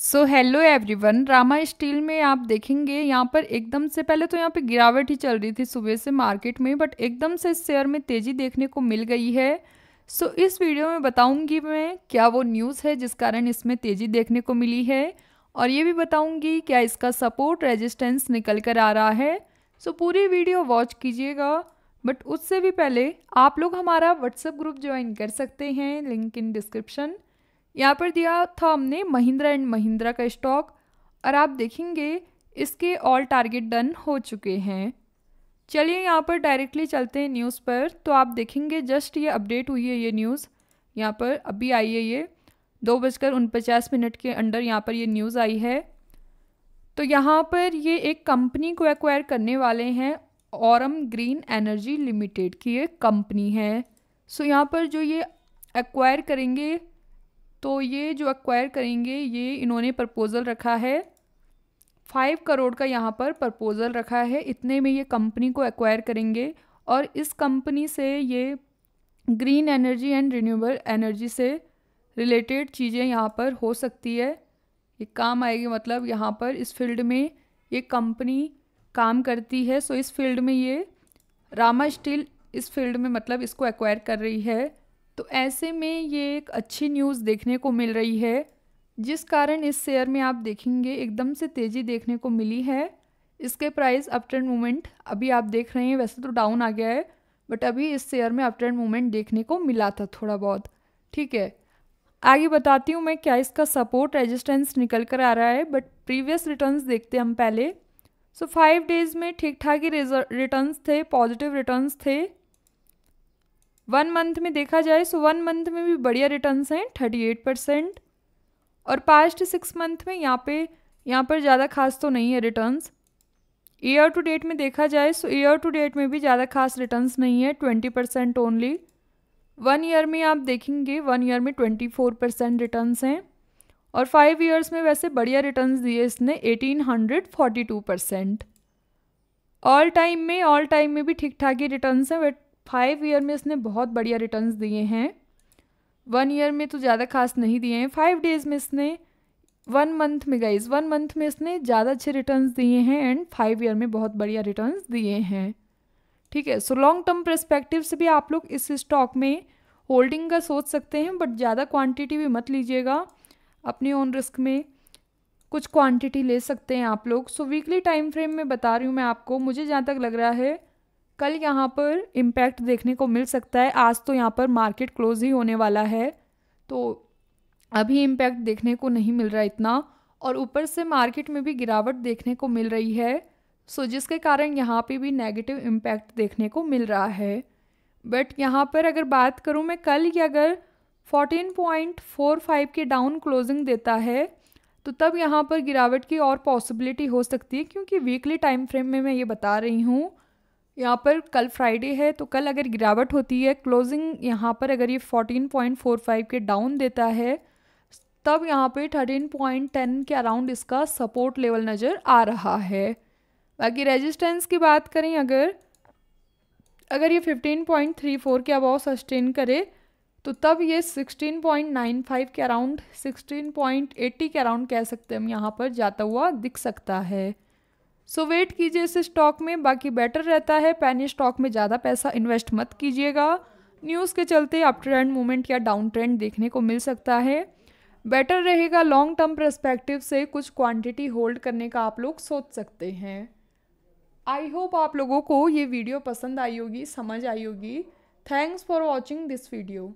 सो hello everyone Rama steel में आप देखेंगे यहाँ पर एकदम से पहले तो यहाँ पे गिरावट ही चल रही थी सुबह से मार्केट में बट एकदम से इस शेयर में तेज़ी देखने को मिल गई है सो so, इस वीडियो में बताऊंगी मैं क्या वो न्यूज़ है जिस कारण इसमें तेज़ी देखने को मिली है और ये भी बताऊंगी क्या इसका सपोर्ट रेजिस्टेंस निकल कर आ रहा है सो so, पूरी वीडियो वॉच कीजिएगा बट उससे भी पहले आप लोग हमारा व्हाट्सएप ग्रुप ज्वाइन कर सकते हैं लिंक इन डिस्क्रिप्शन यहाँ पर दिया था हमने महिंद्रा एंड महिंद्रा का स्टॉक और आप देखेंगे इसके ऑल टारगेट डन हो चुके हैं चलिए यहाँ पर डायरेक्टली चलते हैं न्यूज़ पर तो आप देखेंगे जस्ट ये अपडेट हुई है ये न्यूज़ यहाँ पर अभी आई है ये दो बजकर उनपचास मिनट के अंडर यहाँ पर ये न्यूज़ आई है तो यहाँ पर ये एक कंपनी को एक्वायर करने वाले हैं औरम ग्रीन एनर्जी लिमिटेड की ये कंपनी है सो यहाँ पर जो ये एक्वायर करेंगे तो ये जो एक्वायर करेंगे ये इन्होंने प्रपोज़ल रखा है फाइव करोड़ का यहाँ पर प्रपोज़ल रखा है इतने में ये कंपनी को एक्वायर करेंगे और इस कंपनी से ये green energy and renewable energy से रिलेटेड चीज़ें यहाँ पर हो सकती है ये काम आएगी मतलब यहाँ पर इस फील्ड में ये कंपनी काम करती है सो इस फील्ड में ये रामा स्टील इस फील्ड में मतलब इसको एक्वायर कर रही है तो ऐसे में ये एक अच्छी न्यूज़ देखने को मिल रही है जिस कारण इस शेयर में आप देखेंगे एकदम से तेज़ी देखने को मिली है इसके प्राइस अप ट्रेंड मूवमेंट अभी आप देख रहे हैं वैसे तो डाउन आ गया है बट अभी इस शेयर में अप ट्रेंड मूवमेंट देखने को मिला था थोड़ा बहुत ठीक है आगे बताती हूँ मैं क्या इसका सपोर्ट रेजिस्टेंस निकल कर आ रहा है बट प्रीवियस रिटर्न्स देखते हम पहले सो फाइव डेज़ में ठीक ठाक ही रिटर्न्स थे पॉजिटिव रिटर्न्स थे वन मंथ में देखा जाए सो वन मंथ में भी बढ़िया रिटर्न हैं थर्टी एट परसेंट और पास्ट सिक्स मंथ में यहाँ पे यहाँ पर ज़्यादा खास तो नहीं है रिटर्न्स ईयर टू डेट में देखा जाए सो ईयर टू डेट में भी ज़्यादा खास रिटर्न्स नहीं है twenty percent only one year में आप देखेंगे वन ईयर में ट्वेंटी फोर परसेंट रिटर्न हैं और फाइव ईयर्स में वैसे बढ़िया रिटर्न दिए इसने eighteen hundred forty two percent all time में ऑल टाइम में भी ठीक ठाक ही रिटर्न हैं बट फाइव ईयर में इसने बहुत बढ़िया रिटर्न्स दिए हैं वन ईयर में तो ज़्यादा खास नहीं दिए हैं फाइव डेज़ में इसने वन मंथ में गई वन मंथ में इसने ज़्यादा अच्छे रिटर्न्स दिए हैं एंड फाइव ईयर में बहुत बढ़िया रिटर्न्स दिए हैं ठीक है सो लॉन्ग टर्म परस्पेक्टिव से भी आप लोग इस स्टॉक में होल्डिंग का सोच सकते हैं बट ज़्यादा क्वांटिटी भी मत लीजिएगा अपने ओन रिस्क में कुछ क्वांटिटी ले सकते हैं आप लोग सो वीकली टाइम फ्रेम में बता रही हूँ मैं आपको मुझे जहाँ तक लग रहा है कल यहाँ पर इम्पैक्ट देखने को मिल सकता है आज तो यहाँ पर मार्केट क्लोज ही होने वाला है तो अभी इम्पैक्ट देखने को नहीं मिल रहा इतना और ऊपर से मार्केट में भी गिरावट देखने को मिल रही है सो जिसके कारण यहाँ पे भी नेगेटिव इम्पैक्ट देखने को मिल रहा है बट यहाँ पर अगर बात करूँ मैं कल की अगर 14.45 के डाउन क्लोजिंग देता है तो तब यहाँ पर गिरावट की और पॉसिबिलिटी हो सकती है क्योंकि वीकली टाइम फ्रेम में मैं ये बता रही हूँ यहाँ पर कल फ्राइडे है तो कल अगर गिरावट होती है क्लोजिंग यहाँ पर अगर ये फोर्टीन पॉइंट फोर फाइव के डाउन देता है तब यहाँ पे टेन के अराउंड इसका सपोर्ट लेवल नज़र आ रहा है बाकी रेजिस्टेंस की बात करें अगर अगर ये फिफ्टीन पॉइंट थ्री फोर के अबाव सस्टेन करे तो तब ये सिक्सटीन पॉइंट नाइन फाइव के अराउंड सिक्सटीन पॉइंट एट्टी के अराउंड कह सकते हैं हम यहाँ पर जाता हुआ दिख सकता है सो वेट कीजिए इस स्टॉक में बाकी बेटर रहता है पैनी स्टॉक में ज़्यादा पैसा इन्वेस्ट मत कीजिएगा न्यूज़ के चलते अप ट्रेंड मूवमेंट या डाउन ट्रेंड देखने को मिल सकता है बेटर रहेगा लॉन्ग टर्म परस्पेक्टिव से कुछ क्वांटिटी होल्ड करने का आप लोग सोच सकते हैं आई होप आप लोगों को ये वीडियो पसंद आई होगी समझ आई होगी thanks for watching this video